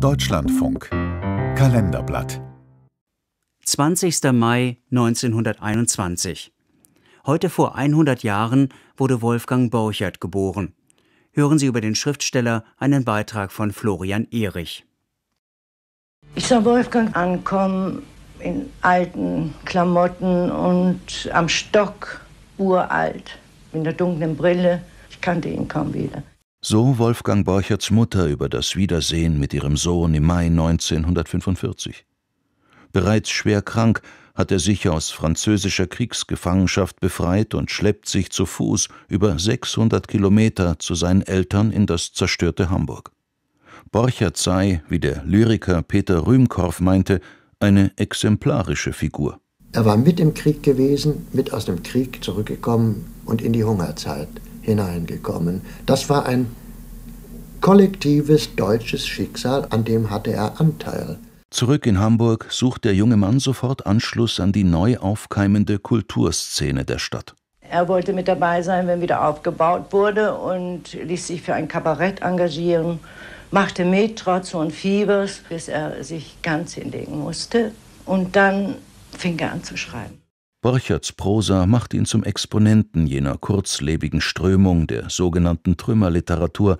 Deutschlandfunk Kalenderblatt 20. Mai 1921 Heute vor 100 Jahren wurde Wolfgang Borchert geboren. Hören Sie über den Schriftsteller einen Beitrag von Florian Erich. Ich sah Wolfgang ankommen in alten Klamotten und am Stock, uralt, in der dunklen Brille. Ich kannte ihn kaum wieder. So Wolfgang Borcherts Mutter über das Wiedersehen mit ihrem Sohn im Mai 1945. Bereits schwer krank hat er sich aus französischer Kriegsgefangenschaft befreit und schleppt sich zu Fuß über 600 Kilometer zu seinen Eltern in das zerstörte Hamburg. Borchert sei, wie der Lyriker Peter Rühmkorff meinte, eine exemplarische Figur. Er war mit im Krieg gewesen, mit aus dem Krieg zurückgekommen und in die Hungerzeit hineingekommen. Das war ein kollektives deutsches Schicksal, an dem hatte er Anteil. Zurück in Hamburg sucht der junge Mann sofort Anschluss an die neu aufkeimende Kulturszene der Stadt. Er wollte mit dabei sein, wenn wieder aufgebaut wurde und ließ sich für ein Kabarett engagieren, machte mit, trotz und Fiebers, bis er sich ganz hinlegen musste. Und dann fing er an zu schreiben. Borcherts Prosa macht ihn zum Exponenten jener kurzlebigen Strömung der sogenannten Trümmerliteratur,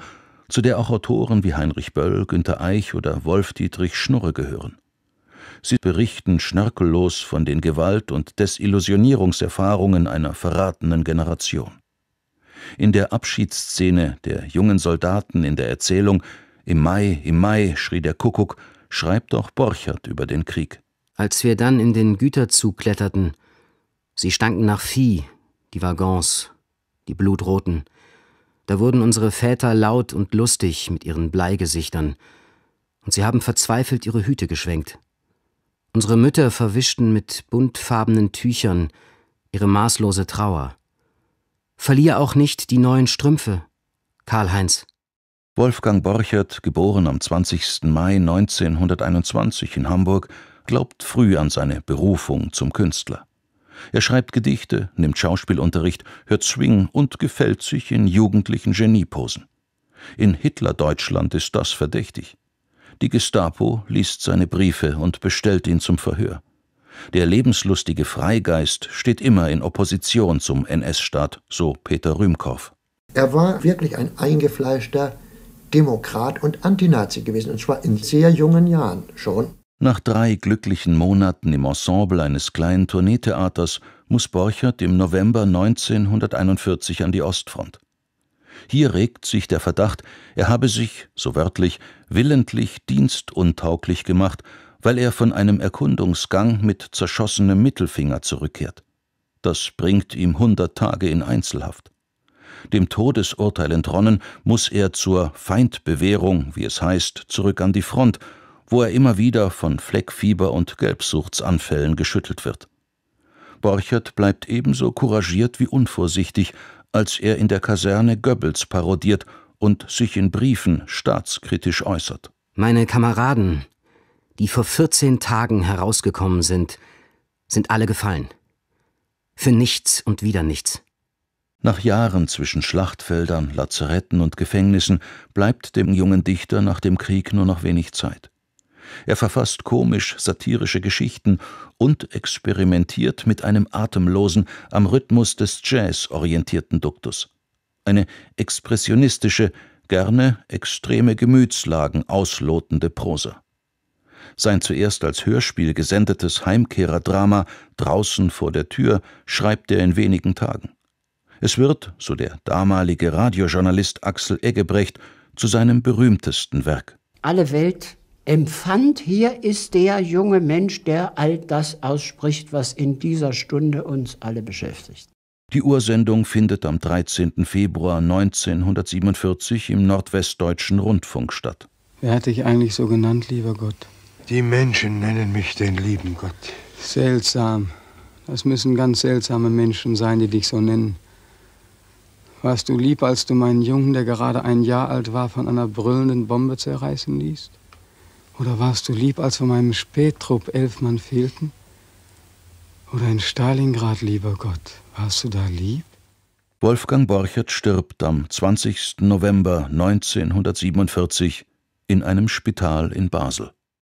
zu der auch Autoren wie Heinrich Böll, Günter Eich oder Wolf-Dietrich Schnurre gehören. Sie berichten schnörkellos von den Gewalt- und Desillusionierungserfahrungen einer verratenen Generation. In der Abschiedsszene der jungen Soldaten in der Erzählung Im Mai, im Mai schrie der Kuckuck, schreibt auch Borchert über den Krieg. Als wir dann in den Güterzug kletterten, Sie stanken nach Vieh, die Waggons, die Blutroten. Da wurden unsere Väter laut und lustig mit ihren Bleigesichtern, und sie haben verzweifelt ihre Hüte geschwenkt. Unsere Mütter verwischten mit buntfarbenen Tüchern ihre maßlose Trauer. Verlier auch nicht die neuen Strümpfe, Karl-Heinz. Wolfgang Borchert, geboren am 20. Mai 1921 in Hamburg, glaubt früh an seine Berufung zum Künstler. Er schreibt Gedichte, nimmt Schauspielunterricht, hört Swing und gefällt sich in jugendlichen Genieposen. In Hitlerdeutschland ist das verdächtig. Die Gestapo liest seine Briefe und bestellt ihn zum Verhör. Der lebenslustige Freigeist steht immer in Opposition zum NS-Staat, so Peter Rühmkorff. Er war wirklich ein eingefleischter Demokrat und Antinazi gewesen, und zwar in sehr jungen Jahren schon. Nach drei glücklichen Monaten im Ensemble eines kleinen Tourneetheaters muss Borchert im November 1941 an die Ostfront. Hier regt sich der Verdacht, er habe sich, so wörtlich, willentlich dienstuntauglich gemacht, weil er von einem Erkundungsgang mit zerschossenem Mittelfinger zurückkehrt. Das bringt ihm hundert Tage in Einzelhaft. Dem Todesurteil entronnen muss er zur Feindbewährung, wie es heißt, zurück an die Front wo er immer wieder von Fleckfieber und Gelbsuchtsanfällen geschüttelt wird. Borchert bleibt ebenso couragiert wie unvorsichtig, als er in der Kaserne Goebbels parodiert und sich in Briefen staatskritisch äußert. Meine Kameraden, die vor 14 Tagen herausgekommen sind, sind alle gefallen. Für nichts und wieder nichts. Nach Jahren zwischen Schlachtfeldern, Lazaretten und Gefängnissen bleibt dem jungen Dichter nach dem Krieg nur noch wenig Zeit. Er verfasst komisch-satirische Geschichten und experimentiert mit einem atemlosen, am Rhythmus des Jazz orientierten Duktus. Eine expressionistische, gerne extreme Gemütslagen auslotende Prosa. Sein zuerst als Hörspiel gesendetes Heimkehrerdrama Draußen vor der Tür schreibt er in wenigen Tagen. Es wird, so der damalige Radiojournalist Axel Eggebrecht, zu seinem berühmtesten Werk. Alle Welt empfand, hier ist der junge Mensch, der all das ausspricht, was in dieser Stunde uns alle beschäftigt. Die Ursendung findet am 13. Februar 1947 im Nordwestdeutschen Rundfunk statt. Wer hat dich eigentlich so genannt, lieber Gott? Die Menschen nennen mich den lieben Gott. Seltsam. Das müssen ganz seltsame Menschen sein, die dich so nennen. Warst du lieb, als du meinen Jungen, der gerade ein Jahr alt war, von einer brüllenden Bombe zerreißen ließt? Oder warst du lieb, als von meinem Spättrupp elf Mann fehlten? Oder in Stalingrad, lieber Gott, warst du da lieb? Wolfgang Borchert stirbt am 20. November 1947 in einem Spital in Basel.